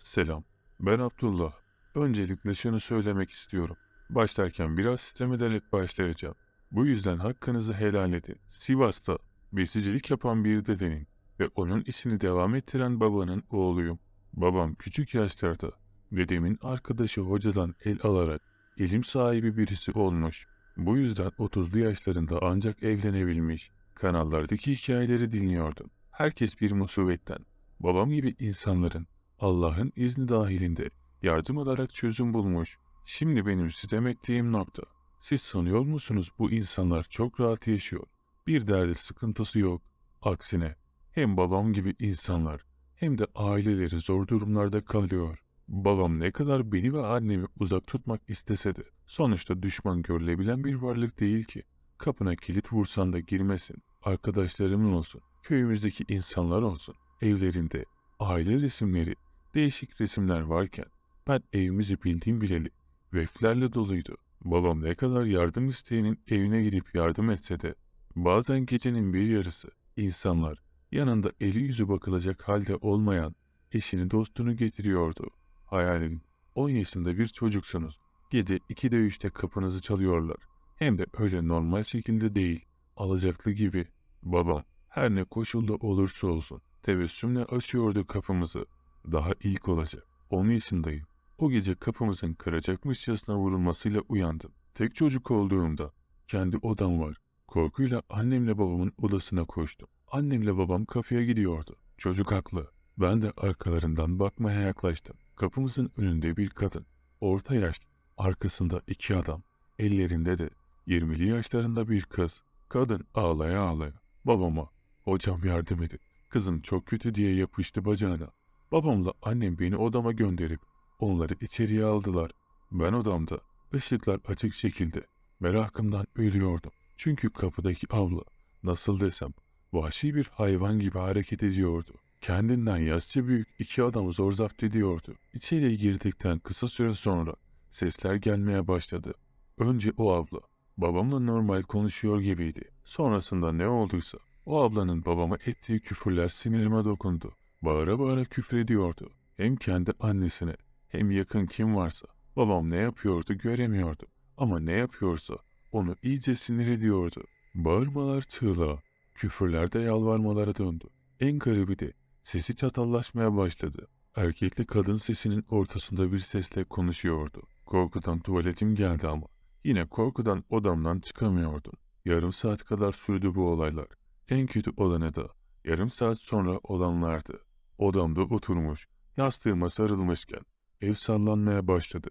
Selam, ben Abdullah. Öncelikle şunu söylemek istiyorum. Başlarken biraz sitem ederek başlayacağım. Bu yüzden hakkınızı helal edin. Sivas'ta besicilik yapan bir dedenin ve onun işini devam ettiren babanın oğluyum. Babam küçük yaşlarda dedemin arkadaşı hocadan el alarak ilim sahibi birisi olmuş. Bu yüzden 30'lu yaşlarında ancak evlenebilmiş. Kanallardaki hikayeleri dinliyordum. Herkes bir musibetten. Babam gibi insanların Allah'ın izni dahilinde yardım alarak çözüm bulmuş. Şimdi benim sitem ettiğim nokta. Siz sanıyor musunuz bu insanlar çok rahat yaşıyor? Bir derdi sıkıntısı yok. Aksine hem babam gibi insanlar hem de aileleri zor durumlarda kalıyor. Babam ne kadar beni ve annemi uzak tutmak istese de sonuçta düşman görülebilen bir varlık değil ki. Kapına kilit vursan da girmesin. Arkadaşlarımın olsun, köyümüzdeki insanlar olsun, evlerinde aile resimleri Değişik resimler varken ben evimizi bildiğim bileli veflerle doluydu. Babam ne kadar yardım isteğinin evine girip yardım etse de bazen gecenin bir yarısı insanlar yanında eli yüzü bakılacak halde olmayan eşini dostunu getiriyordu. Hayal edin 10 yaşında bir çocuksunuz. Gece 2'de 3'te kapınızı çalıyorlar. Hem de öyle normal şekilde değil. Alacaklı gibi. Babam her ne koşulda olursa olsun tebessümle açıyordu kapımızı. Daha ilk olacak. 10 yaşındayım. O gece kapımızın kıracakmışçasına vurulmasıyla uyandım. Tek çocuk olduğumda kendi odam var. Korkuyla annemle babamın odasına koştum. Annemle babam kafeye gidiyordu. Çocuk haklı. Ben de arkalarından bakmaya yaklaştım. Kapımızın önünde bir kadın. Orta yaş. Arkasında iki adam. Ellerinde de 20'li yaşlarında bir kız. Kadın ağlaya ağlaya. Babama. Hocam yardım edin. Kızım çok kötü diye yapıştı bacağına. Babamla annem beni odama gönderip onları içeriye aldılar. Ben odamda ışıklar açık şekilde merakımdan ölüyordum. Çünkü kapıdaki avla nasıl desem vahşi bir hayvan gibi hareket ediyordu. Kendinden yaşça büyük iki adam zor zapt ediyordu. İçeriye girdikten kısa süre sonra sesler gelmeye başladı. Önce o abla babamla normal konuşuyor gibiydi. Sonrasında ne olduysa o ablanın babama ettiği küfürler sinirime dokundu. Bağıra bağıra küfrediyordu. Hem kendi annesine hem yakın kim varsa. Babam ne yapıyordu göremiyordu. Ama ne yapıyorsa onu iyice sinir ediyordu. Bağırmalar çığlığa, küfürlerde yalvarmalara döndü. En garibi de sesi çatallaşmaya başladı. Erkekle kadın sesinin ortasında bir sesle konuşuyordu. Korkudan tuvaletim geldi ama. Yine korkudan odamdan çıkamıyordum. Yarım saat kadar sürdü bu olaylar. En kötü olanı da yarım saat sonra olanlardı. Odamda oturmuş, yastığıma sarılmışken ev sallanmaya başladı.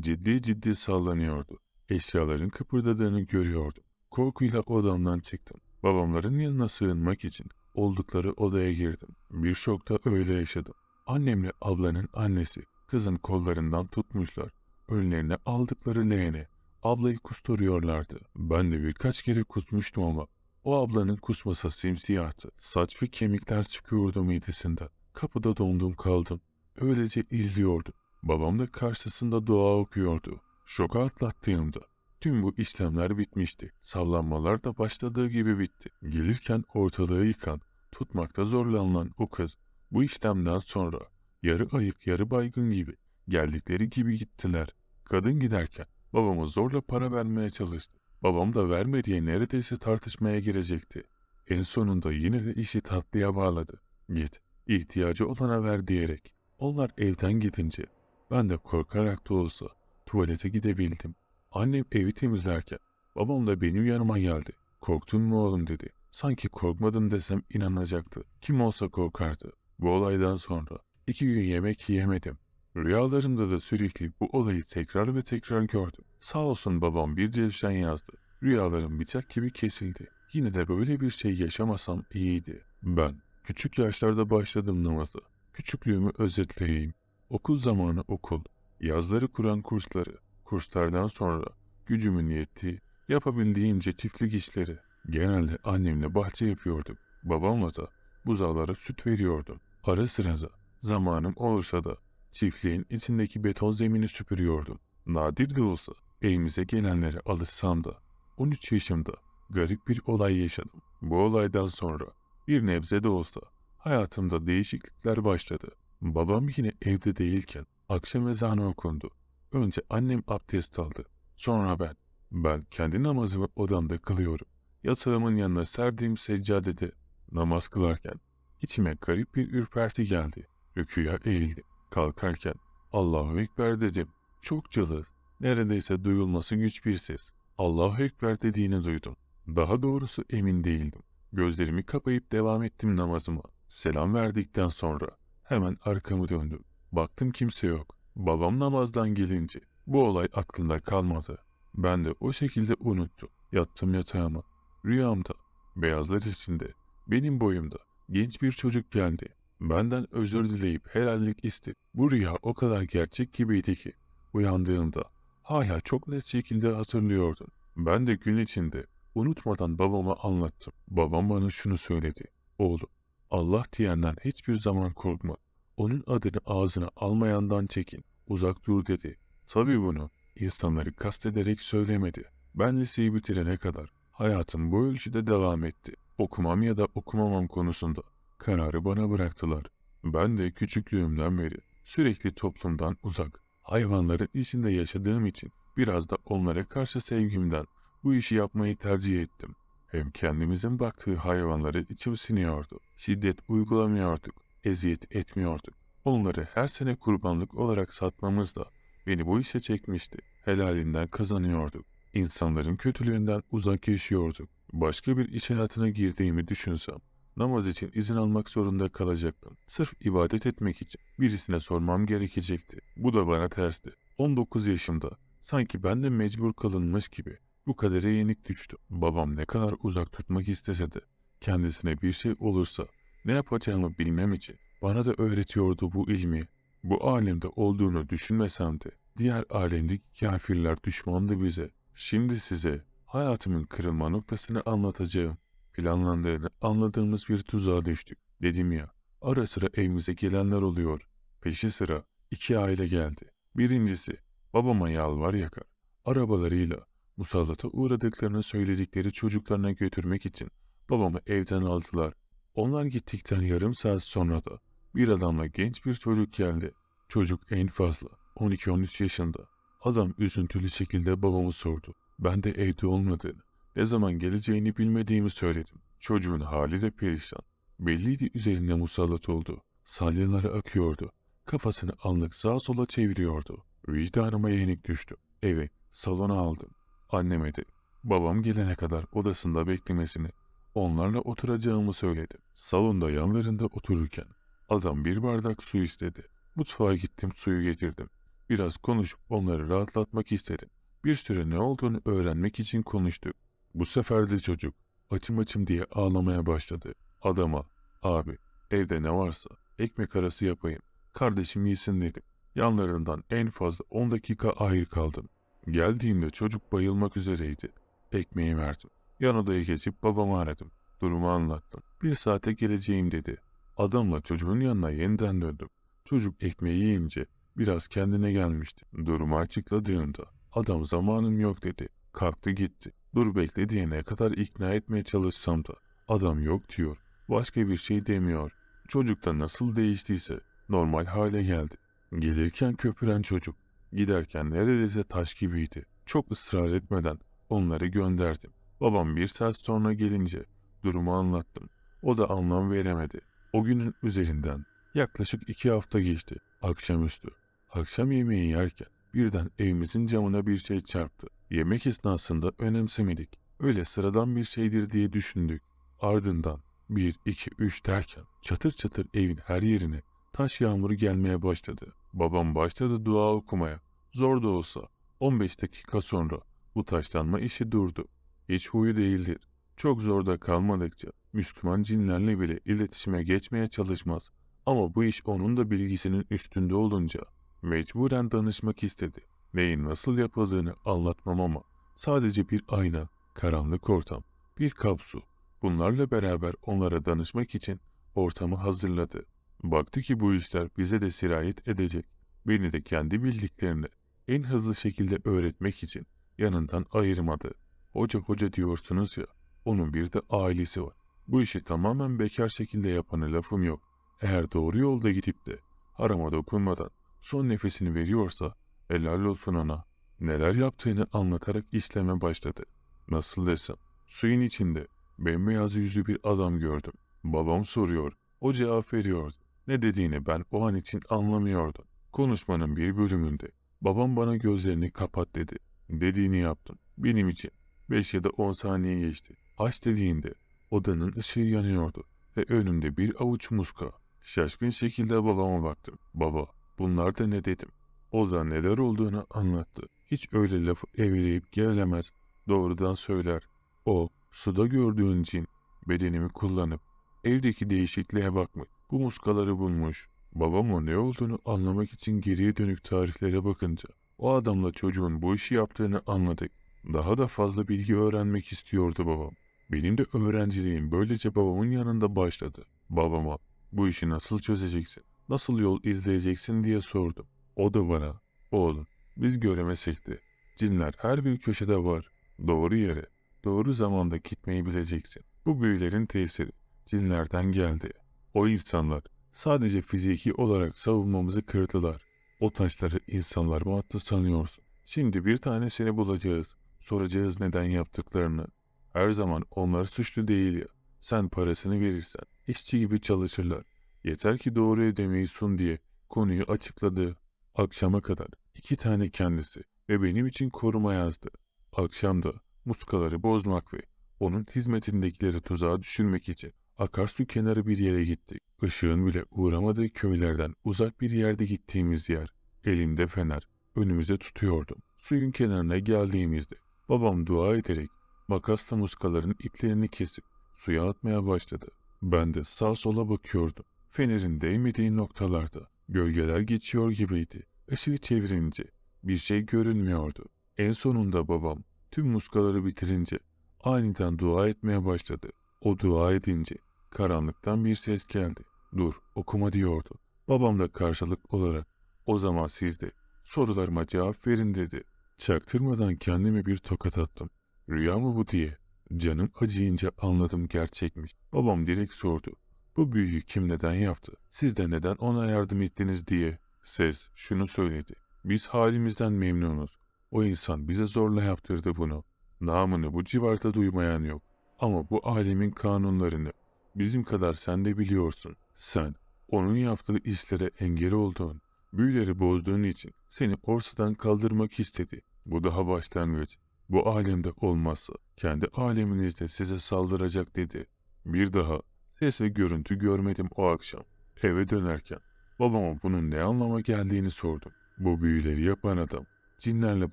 Ciddi ciddi sallanıyordu. Eşyaların kıpırdadığını görüyordum. Korkuyla odamdan çıktım. Babamların yanına sığınmak için oldukları odaya girdim. Bir şokta öyle yaşadım. Annemle ablanın annesi kızın kollarından tutmuşlar. Önlerine aldıkları leğeni, ablayı kusturuyorlardı. Ben de birkaç kere kusmuştum ama o ablanın kusması simsiyahtı. Saç ve kemikler çıkıyordu midesinden. Kapıda dondum kaldım. Öylece izliyordu. Babam da karşısında dua okuyordu. Şoka atlattığımda. Tüm bu işlemler bitmişti. Sallanmalar da başladığı gibi bitti. Gelirken ortalığı yıkan, tutmakta zorlanılan o kız bu işlemden sonra yarı ayık yarı baygın gibi geldikleri gibi gittiler. Kadın giderken babama zorla para vermeye çalıştı. Babam da vermediği neredeyse tartışmaya girecekti. En sonunda yine de işi tatlıya bağladı. Git ihtiyacı olana ver diyerek onlar evden gidince ben de korkarak da olsa tuvalete gidebildim. Annem evi temizlerken babam da benim yanıma geldi. Korktun mu oğlum dedi. Sanki korkmadım desem inanacaktı. Kim olsa korkardı. Bu olaydan sonra iki gün yemek yemedim. Rüyalarımda da sürekli bu olayı tekrar ve tekrar gördüm. Sağ olsun babam bir cilişten yazdı. Rüyalarım bıçak gibi kesildi. Yine de böyle bir şey yaşamasam iyiydi. Ben Küçük yaşlarda başladım namaza. Küçüklüğümü özetleyeyim. Okul zamanı okul, yazları kuran kursları, kurslardan sonra gücümün niyeti yapabildiğince çiftlik işleri. Genelde annemle bahçe yapıyordum. Babamla da buzağlara süt veriyordum. Ara sıra da zamanım olursa da çiftliğin içindeki beton zemini süpürüyordum. Nadir de olsa evimize gelenlere alışsam da 13 yaşımda garip bir olay yaşadım. Bu olaydan sonra bir nebze de olsa hayatımda değişiklikler başladı. Babam yine evde değilken akşam ezanı okundu. Önce annem abdest aldı. Sonra ben. Ben kendi namazımı odamda kılıyorum. Yatağımın yanına serdiğim seccadede namaz kılarken içime garip bir ürperti geldi. Rüküya eğildim. Kalkarken Allahu Ekber dedim. Çok cılız. Neredeyse duyulması güç bir ses. Allahu Ekber dediğini duydum. Daha doğrusu emin değildim. Gözlerimi kapayıp devam ettim namazıma. Selam verdikten sonra hemen arkamı döndüm. Baktım kimse yok. Babam namazdan gelince bu olay aklımda kalmadı. Ben de o şekilde unuttum. Yattım yatağıma. Rüyamda, beyazlar içinde, benim boyumda genç bir çocuk geldi. Benden özür dileyip helallik istedi. Bu rüya o kadar gerçek gibiydi ki. Uyandığımda hala çok net şekilde hatırlıyordum. Ben de gün içinde Unutmadan babama anlattım. Babam bana şunu söyledi. Oğlum, Allah diyenden hiçbir zaman korkma. Onun adını ağzına almayandan çekin. Uzak dur dedi. Tabii bunu insanları kastederek söylemedi. Ben liseyi bitirene kadar hayatım bu ölçüde devam etti. Okumam ya da okumamam konusunda kararı bana bıraktılar. Ben de küçüklüğümden beri sürekli toplumdan uzak, hayvanların içinde yaşadığım için biraz da onlara karşı sevgimden bu işi yapmayı tercih ettim. Hem kendimizin baktığı hayvanları içim siniyordu. Şiddet uygulamıyorduk, eziyet etmiyorduk. Onları her sene kurbanlık olarak satmamız da beni bu işe çekmişti. Helalinden kazanıyorduk. İnsanların kötülüğünden uzak yaşıyorduk. Başka bir iş hayatına girdiğimi düşünsem, namaz için izin almak zorunda kalacaktım. Sırf ibadet etmek için birisine sormam gerekecekti. Bu da bana tersti. 19 yaşımda sanki ben de mecbur kalınmış gibi bu kadere yenik düştü. Babam ne kadar uzak tutmak istese de kendisine bir şey olursa ne yapacağımı bilmem için bana da öğretiyordu bu ilmi. Bu alemde olduğunu düşünmesem de diğer alemdeki kafirler düşmandı bize. Şimdi size hayatımın kırılma noktasını anlatacağım. Planlandığını anladığımız bir tuzağa düştük. Dedim ya, ara sıra evimize gelenler oluyor. Peşi sıra iki aile geldi. Birincisi babama yalvar yakar. Arabalarıyla Musallata uğradıklarını söyledikleri çocuklarına götürmek için babamı evden aldılar. Onlar gittikten yarım saat sonra da bir adamla genç bir çocuk geldi. Çocuk en fazla 12-13 yaşında. Adam üzüntülü şekilde babamı sordu. Ben de evde olmadığını, ne zaman geleceğini bilmediğimi söyledim. Çocuğun hali de perişan. Belliydi üzerine musallat oldu. Salyaları akıyordu. Kafasını anlık sağa sola çeviriyordu. Vicdanıma yenik düştü. Eve, salona aldım. Anneme de babam gelene kadar odasında beklemesini, onlarla oturacağımı söyledi. Salonda yanlarında otururken adam bir bardak su istedi. Mutfağa gittim suyu getirdim. Biraz konuşup onları rahatlatmak istedim. Bir süre ne olduğunu öğrenmek için konuştuk. Bu sefer de çocuk açım açım diye ağlamaya başladı. Adama abi evde ne varsa ekmek arası yapayım kardeşim yesin dedim. Yanlarından en fazla 10 dakika ahir kaldım. Geldiğimde çocuk bayılmak üzereydi. Ekmeği verdim. Yan odaya geçip babamı aradım. Durumu anlattım. Bir saate geleceğim dedi. Adamla çocuğun yanına yeniden döndüm. Çocuk ekmeği yiyince biraz kendine gelmişti. Durumu açıkladığımda adam zamanım yok dedi. Kalktı gitti. Dur bekle diyene kadar ikna etmeye çalışsam da adam yok diyor. Başka bir şey demiyor. Çocuk da nasıl değiştiyse normal hale geldi. Gelirken köpüren çocuk Giderken neredeyse taş gibiydi. Çok ısrar etmeden onları gönderdim. Babam bir saat sonra gelince durumu anlattım. O da anlam veremedi. O günün üzerinden yaklaşık iki hafta geçti. Akşamüstü. Akşam yemeği yerken birden evimizin camına bir şey çarptı. Yemek esnasında önemsemedik. Öyle sıradan bir şeydir diye düşündük. Ardından bir, iki, üç derken çatır çatır evin her yerine taş yağmuru gelmeye başladı. Babam başladı dua okumaya. Zor da olsa 15 dakika sonra bu taşlanma işi durdu. Hiç huyu değildir. Çok zorda kalmadıkça Müslüman cinlerle bile iletişime geçmeye çalışmaz. Ama bu iş onun da bilgisinin üstünde olunca mecburen danışmak istedi. Neyin nasıl yapıldığını anlatmam ama sadece bir ayna, karanlık ortam, bir kapsu. Bunlarla beraber onlara danışmak için ortamı hazırladı.'' Baktı ki bu işler bize de sirayet edecek. Beni de kendi bildiklerini en hızlı şekilde öğretmek için yanından ayırmadı. Hoca hoca diyorsunuz ya, onun bir de ailesi var. Bu işi tamamen bekar şekilde yapanı lafım yok. Eğer doğru yolda gidip de harama dokunmadan son nefesini veriyorsa helal olsun ona. Neler yaptığını anlatarak işleme başladı. Nasıl desem, suyun içinde bembeyaz yüzlü bir adam gördüm. Babam soruyor, o cevap veriyordu. Ne dediğini ben o an için anlamıyordum. Konuşmanın bir bölümünde babam bana gözlerini kapat dedi. Dediğini yaptım. Benim için 5 ya da 10 saniye geçti. Aç dediğinde odanın ışığı yanıyordu ve önümde bir avuç muska. Şaşkın şekilde babama baktım. Baba bunlar da ne dedim. Ozan neler olduğunu anlattı. Hiç öyle lafı evireyip gelemez. Doğrudan söyler. O suda gördüğün cin bedenimi kullanıp evdeki değişikliğe bakmış bu muskaları bulmuş. Babamla ne olduğunu anlamak için geriye dönük tarihlere bakınca o adamla çocuğun bu işi yaptığını anladık. Daha da fazla bilgi öğrenmek istiyordu babam. Benim de öğrenciliğim böylece babamın yanında başladı. Babama bu işi nasıl çözeceksin, nasıl yol izleyeceksin diye sordum. O da bana, oğlum biz göremesek de cinler her bir köşede var. Doğru yere, doğru zamanda gitmeyi bileceksin. Bu büyülerin tesiri cinlerden geldi.'' O insanlar sadece fiziki olarak savunmamızı kırdılar. O taşları insanlar mı attı sanıyoruz? Şimdi bir tane seni bulacağız. Soracağız neden yaptıklarını. Her zaman onlar suçlu değil ya. Sen parasını verirsen işçi gibi çalışırlar. Yeter ki doğru ödemeyi sun diye konuyu açıkladı. Akşama kadar iki tane kendisi ve benim için koruma yazdı. Akşamda muskaları bozmak ve onun hizmetindekileri tuzağa düşürmek için Akarsu kenarı bir yere gittik. Işığın bile uğramadığı köylerden uzak bir yerde gittiğimiz yer. Elimde fener. Önümüzde tutuyordum. Suyun kenarına geldiğimizde babam dua ederek makasla muskaların iplerini kesip suya atmaya başladı. Ben de sağ sola bakıyordum. Fenerin değmediği noktalarda gölgeler geçiyor gibiydi. Işığı çevirince bir şey görünmüyordu. En sonunda babam tüm muskaları bitirince aniden dua etmeye başladı. O dua edince Karanlıktan bir ses geldi. Dur, okuma diyordu. Babam da karşılık olarak o zaman siz de sorularıma cevap verin dedi. Çaktırmadan kendime bir tokat attım. Rüya mı bu diye. Canım acıyınca anladım gerçekmiş. Babam direkt sordu. Bu büyüyü kim neden yaptı? Siz de neden ona yardım ettiniz diye. Ses şunu söyledi. Biz halimizden memnunuz. O insan bize zorla yaptırdı bunu. Namını bu civarda duymayan yok. Ama bu alemin kanunlarını Bizim kadar sen de biliyorsun. Sen, onun yaptığı işlere engel olduğun, büyüleri bozduğun için seni orsadan kaldırmak istedi. Bu daha başlangıç. Bu alemde olmazsa kendi aleminizde size saldıracak dedi. Bir daha ses ve görüntü görmedim o akşam. Eve dönerken babama bunun ne anlama geldiğini sordum. Bu büyüleri yapan adam cinlerle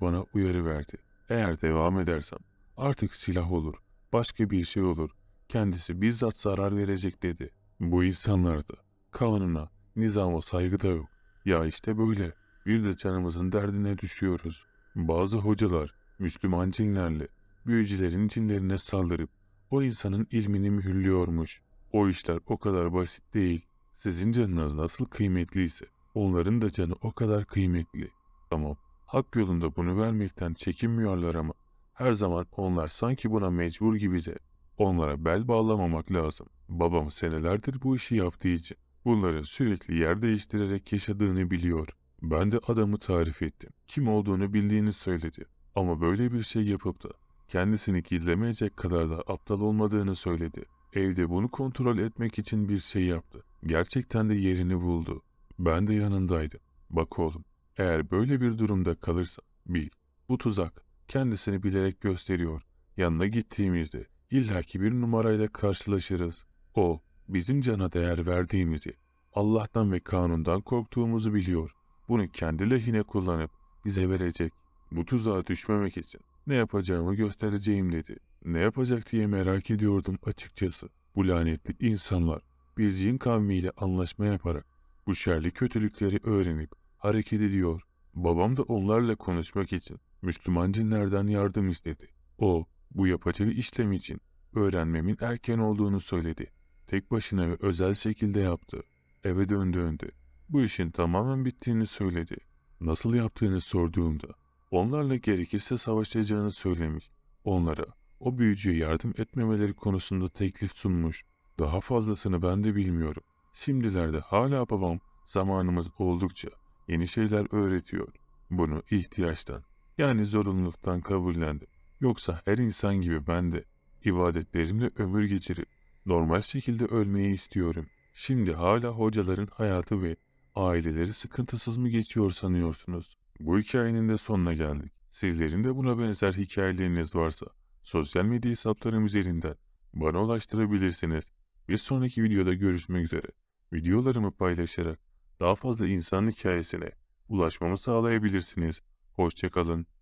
bana uyarı verdi. Eğer devam edersem artık silah olur, başka bir şey olur kendisi bizzat zarar verecek dedi. Bu insanlarda kanuna, nizama saygı da yok. Ya işte böyle. Bir de canımızın derdine düşüyoruz. Bazı hocalar Müslüman cinlerle büyücülerin cinlerine saldırıp o insanın ilmini mühürlüyormuş. O işler o kadar basit değil. Sizin canınız nasıl kıymetliyse onların da canı o kadar kıymetli. Tamam hak yolunda bunu vermekten çekinmiyorlar ama her zaman onlar sanki buna mecbur gibi de Onlara bel bağlamamak lazım. Babam senelerdir bu işi yaptığı için bunların sürekli yer değiştirerek yaşadığını biliyor. Ben de adamı tarif ettim. Kim olduğunu bildiğini söyledi. Ama böyle bir şey yapıp da kendisini gizlemeyecek kadar da aptal olmadığını söyledi. Evde bunu kontrol etmek için bir şey yaptı. Gerçekten de yerini buldu. Ben de yanındaydım. Bak oğlum, eğer böyle bir durumda kalırsan bil, bu tuzak kendisini bilerek gösteriyor. Yanına gittiğimizde illaki bir numarayla karşılaşırız. O, bizim cana değer verdiğimizi, Allah'tan ve kanundan korktuğumuzu biliyor. Bunu kendi lehine kullanıp bize verecek. Bu tuzağa düşmemek için ne yapacağımı göstereceğim dedi. Ne yapacak diye merak ediyordum açıkçası. Bu lanetli insanlar bir Birciğin kavmiyle anlaşma yaparak bu şerli kötülükleri öğrenip hareket ediyor. Babam da onlarla konuşmak için Müslüman cinlerden yardım istedi. O bu yapacağı işlem için öğrenmemin erken olduğunu söyledi. Tek başına ve özel şekilde yaptı. Eve döndüğünde bu işin tamamen bittiğini söyledi. Nasıl yaptığını sorduğumda onlarla gerekirse savaşacağını söylemiş. Onlara o büyücüye yardım etmemeleri konusunda teklif sunmuş. Daha fazlasını ben de bilmiyorum. Şimdilerde hala babam zamanımız oldukça yeni şeyler öğretiyor. Bunu ihtiyaçtan yani zorunluluktan kabullendim. Yoksa her insan gibi ben de ibadetlerimle ömür geçirip normal şekilde ölmeyi istiyorum. Şimdi hala hocaların hayatı ve aileleri sıkıntısız mı geçiyor sanıyorsunuz? Bu hikayenin de sonuna geldik. Sizlerin de buna benzer hikayeleriniz varsa sosyal medya hesaplarım üzerinden bana ulaştırabilirsiniz. Bir sonraki videoda görüşmek üzere. Videolarımı paylaşarak daha fazla insan hikayesine ulaşmamı sağlayabilirsiniz. Hoşçakalın.